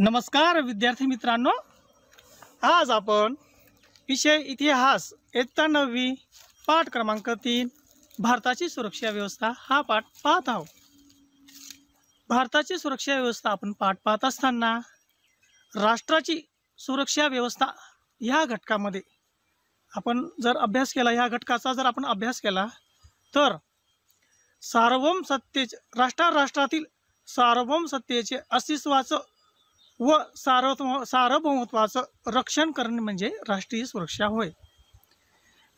नमस्कार विद्यार्थी मित्रांनो आज आपण विषय इतिहास नववी पाठ क्रमांक तीन भारताची सुरक्षा व्यवस्था हा पाठ पाहत आहोत भारताची सुरक्षा व्यवस्था आपण पाठ पाहत असताना राष्ट्राची सुरक्षा व्यवस्था ह्या घटकामध्ये आपण जर अभ्यास केला ह्या घटकाचा जर आपण अभ्यास केला तर सार्वभौम सत्तेचे राष्ट्र राष्ट्रातील सार्वभौम सत्तेचे अस्तित्वाचं व सार्व सार्वभौमत्वाचं रक्षण करणे म्हणजे राष्ट्रीय सुरक्षा होय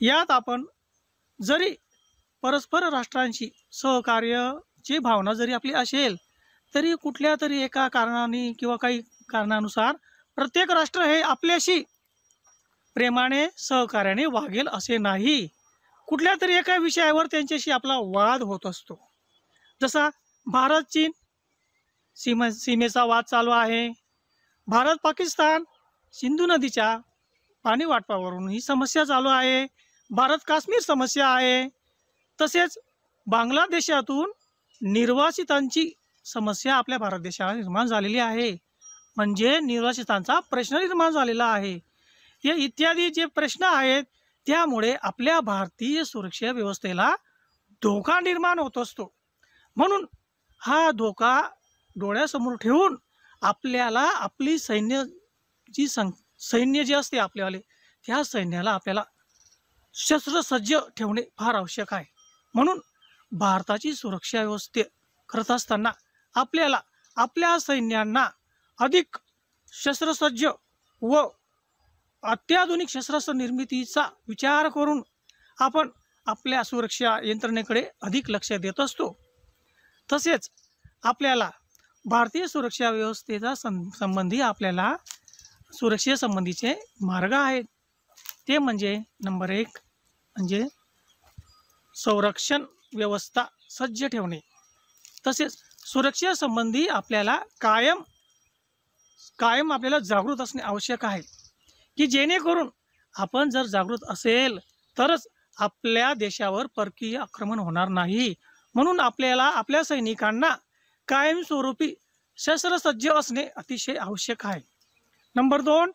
यात आपण जरी परस्पर राष्ट्रांशी सहकार्यची भावना जरी आपली असेल तरी कुठल्या तरी एका कारणाने किंवा काही कारणानुसार प्रत्येक राष्ट्र हे आपल्याशी प्रेमाने सहकार्याने वागेल असे नाही कुठल्या तरी एका विषयावर त्यांच्याशी आपला वाद होत असतो जसा भारत चीन सीमे सीमेचा वाद चालू आहे भारत पाकिस्तान सिंधू नदीच्या पाणी वाटपावरून ही समस्या चालू आहे भारत काश्मीर समस्या आहे तसेच बांगलादेशातून निर्वासितांची समस्या आपल्या भारत देशाला निर्माण झालेली आहे म्हणजे निर्वासितांचा प्रश्न निर्माण झालेला आहे हे इत्यादी जे प्रश्न आहेत त्यामुळे आपल्या भारतीय सुरक्षा व्यवस्थेला धोका निर्माण होत असतो म्हणून हा धोका डोळ्यासमोर ठेवून आपल्याला आपली सैन्य जी सं सैन्य जे असते आपल्यावाले त्या सैन्याला आपल्याला शस्त्रसज्ज ठेवणे फार आवश्यक आहे म्हणून भारताची सुरक्षा व्यवस्थे करत असताना आपल्याला आपल्या सैन्यांना अधिक शस्त्रसज्ज व अत्याधुनिक शस्त्र निर्मितीचा विचार करून आपण आपल्या सुरक्षा यंत्रणेकडे अधिक लक्ष देत असतो तसेच आपल्याला भारतीय सुरक्षा व्यवस्थेचा सं संबंधी आपल्याला सुरक्षेसंबंधीचे मार्ग आहेत ते म्हणजे नंबर एक म्हणजे संरक्षण व्यवस्था सज्ज ठेवणे तसेच सुरक्षेसंबंधी आपल्याला कायम कायम आपल्याला जागृत असणे आवश्यक आहे की जेणेकरून आपण जर जागृत असेल तरच आपल्या देशावर परकीय आक्रमण होणार नाही म्हणून आपल्याला आपल्या सैनिकांना कायमस्वरूपी शस्त्रसज्ज असणे अतिशय आवश्यक आहे नंबर दोन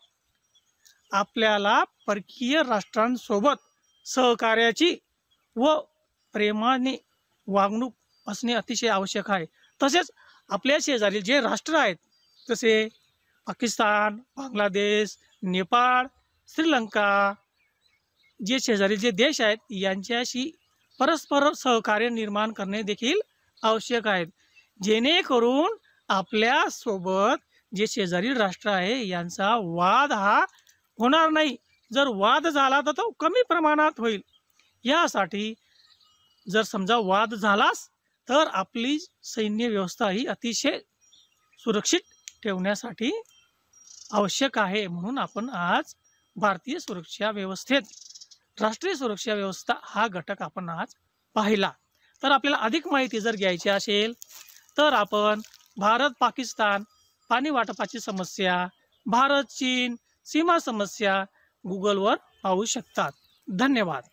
आपल्याला परकीय राष्ट्रांसोबत सहकार्याची व प्रेमाने वागणूक असणे अतिशय आवश्यक आहे तसेच आपल्या शेजारील जे राष्ट्र आहेत जसे पाकिस्तान बांगलादेश नेपाळ श्रीलंका जे शेजारी जे देश आहेत यांच्याशी परस्पर सहकार्य निर्माण करणे देखील आवश्यक आहे जेणेकरून आपल्यासोबत जे शेजारील राष्ट्र आहे यांचा वाद हा होणार नाही जर वाद झाला तर तो कमी प्रमाणात होईल यासाठी जर समजा वाद झालास तर आपली सैन्य व्यवस्था ही अतिशय सुरक्षित ठेवण्यासाठी आवश्यक आहे म्हणून आपण आज भारतीय सुरक्षा व्यवस्थेत राष्ट्रीय सुरक्षा व्यवस्था हा घटक आपण आज पाहिला तर आपल्याला अधिक माहिती जर घ्यायची असेल तर आपण भारत पाकिस्तान पाणी वाटपाची समस्या भारत चीन सीमा समस्या गुगलवर पाहू शकतात धन्यवाद